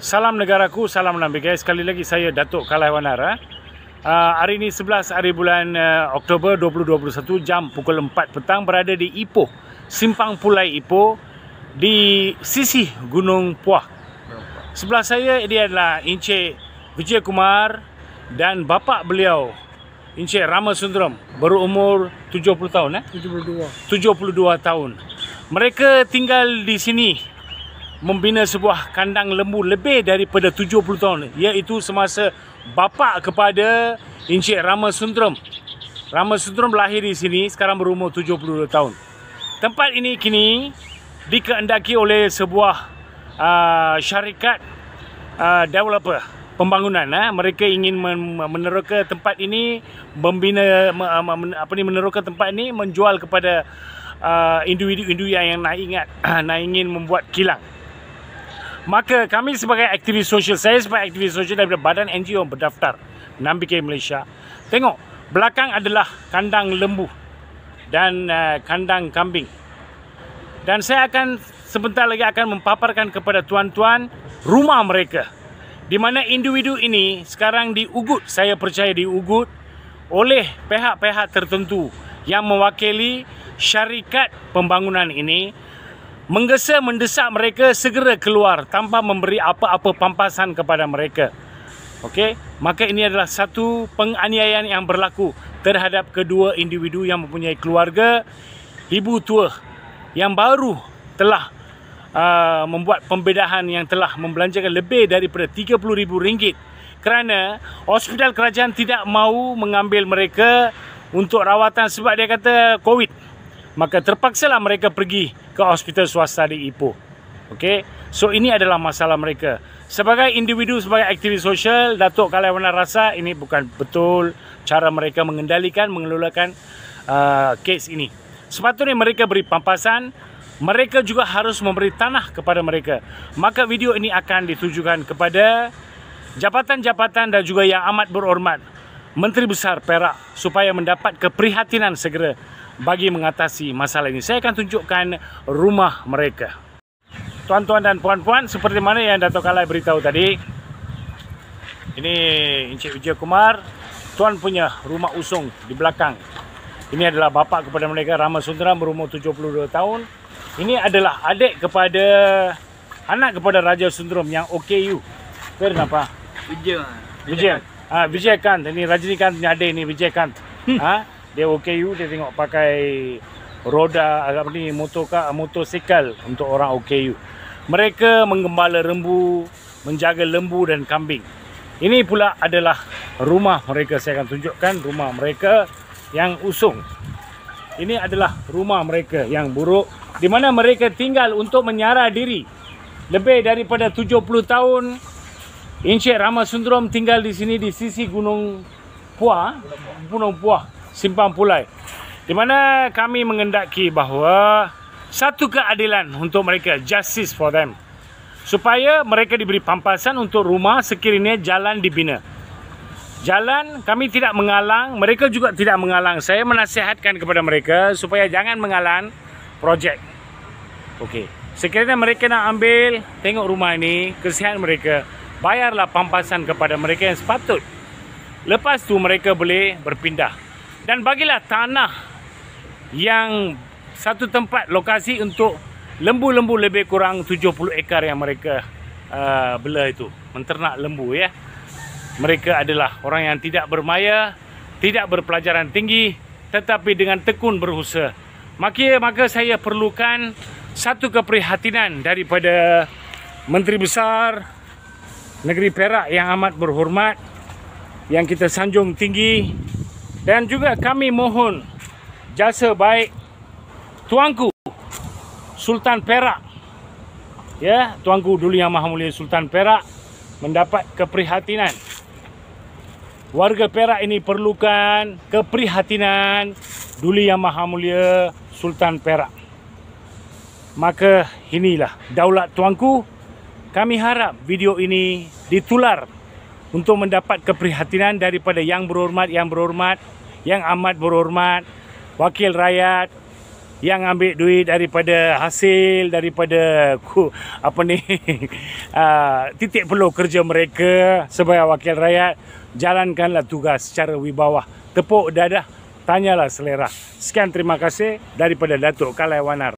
Salam negaraku, salam nabi guys. Sekali lagi saya Datuk Kalaiwanara. Uh, eh. ah, hari ini 11 hari bulan uh, Oktober 2021 jam pukul 4 petang berada di Ipoh, Simpang Pulai Ipoh di sisi Gunung Puah. Sebelah saya dia adalah Encik Vijay Kumar dan bapa beliau Encik Rama Sundram berumur 70 tahun eh? 72. 72 tahun. Mereka tinggal di sini membina sebuah kandang lembu lebih daripada 70 tahun iaitu semasa bapa kepada Encik Rama Sundram. Rama Sundram lahir di sini sekarang berumur 72 tahun. Tempat ini kini dikehendaki oleh sebuah uh, syarikat uh, developer pembangunan eh. mereka ingin meneroka tempat ini membina uh, apa ni meneroka tempat ini menjual kepada uh, individu-individu yang nak ingat nak ingin membuat kilang Maka kami sebagai aktivis sosial, saya sebagai aktivis sosial daripada badan NGO berdaftar 6BK Malaysia. Tengok, belakang adalah kandang lembu dan uh, kandang kambing. Dan saya akan sebentar lagi akan memaparkan kepada tuan-tuan rumah mereka. Di mana individu ini sekarang diugut, saya percaya diugut oleh pihak-pihak tertentu yang mewakili syarikat pembangunan ini menggesa mendesak mereka segera keluar tanpa memberi apa-apa pampasan kepada mereka. Okey, maka ini adalah satu penganiayaan yang berlaku terhadap kedua individu yang mempunyai keluarga ibu tua yang baru telah uh, membuat pembedahan yang telah membelanjakan lebih daripada RM30,000 kerana hospital kerajaan tidak mahu mengambil mereka untuk rawatan sebab dia kata COVID maka terpaksalah mereka pergi ke hospital swasta di Ipoh. Okey. So ini adalah masalah mereka. Sebagai individu sebagai aktivis sosial, Datuk Kalewana rasa ini bukan betul cara mereka mengendalikan mengelolakan uh, kes ini. Sepatutnya mereka beri pampasan, mereka juga harus memberi tanah kepada mereka. Maka video ini akan ditujukan kepada jabatan-jabatan dan juga yang amat berhormat, Menteri Besar Perak supaya mendapat keprihatinan segera bagi mengatasi masalah ini. Saya akan tunjukkan rumah mereka. Tuan-tuan dan puan-puan, seperti mana yang Dato' Kalai beritahu tadi. Ini Encik Ujia Kumar. Tuan punya rumah usung di belakang. Ini adalah bapa kepada mereka, Rama Sundaram berumur 72 tahun. Ini adalah adik kepada anak kepada Raja Sundrum yang OKU. Kau kenapa? Bijak. Bijak Ah, Vijay Kant. Ini Rajinikant kan? adik ni, Vijay Kant. Hmm. Ha? dia OKU dia tengok pakai roda agak ni motor ka motosikal untuk orang OKU. Mereka menggembala lembu, menjaga lembu dan kambing. Ini pula adalah rumah mereka saya akan tunjukkan rumah mereka yang usung. Ini adalah rumah mereka yang buruk di mana mereka tinggal untuk menyara diri. Lebih daripada 70 tahun Encik Rama Sundrom tinggal di sini di sisi Gunung Puah, Gunung Puah. Simpang Pulai di mana kami mengendaki bahawa satu keadilan untuk mereka justice for them supaya mereka diberi pampasan untuk rumah sekiranya jalan dibina jalan kami tidak mengalang mereka juga tidak mengalang saya menasihatkan kepada mereka supaya jangan mengalang projek okey sekiranya mereka nak ambil tengok rumah ini kesian mereka bayarlah pampasan kepada mereka yang sepatut lepas tu mereka boleh berpindah dan bagilah tanah yang satu tempat lokasi untuk lembu-lembu lebih kurang 70 ekar yang mereka uh, bela itu menternak lembu ya mereka adalah orang yang tidak bermaya tidak berpelajaran tinggi tetapi dengan tekun berusaha maka maka saya perlukan satu keprihatinan daripada menteri besar negeri Perak yang amat berhormat yang kita sanjung tinggi dan juga kami mohon jasa baik tuanku Sultan Perak ya tuanku Duli Yang Maha Mulia Sultan Perak mendapat keprihatinan warga Perak ini perlukan keprihatinan Duli Yang Maha Mulia Sultan Perak maka inilah daulat tuanku kami harap video ini ditular untuk mendapat keprihatinan daripada yang berhormat, yang berhormat, yang amat berhormat, wakil rakyat yang ambil duit daripada hasil daripada ku apa ni ah, titik perlu kerja mereka sebagai wakil rakyat jalankanlah tugas secara wibawa tepuk dada tanyalah selera sekian terima kasih daripada Datuk Kalai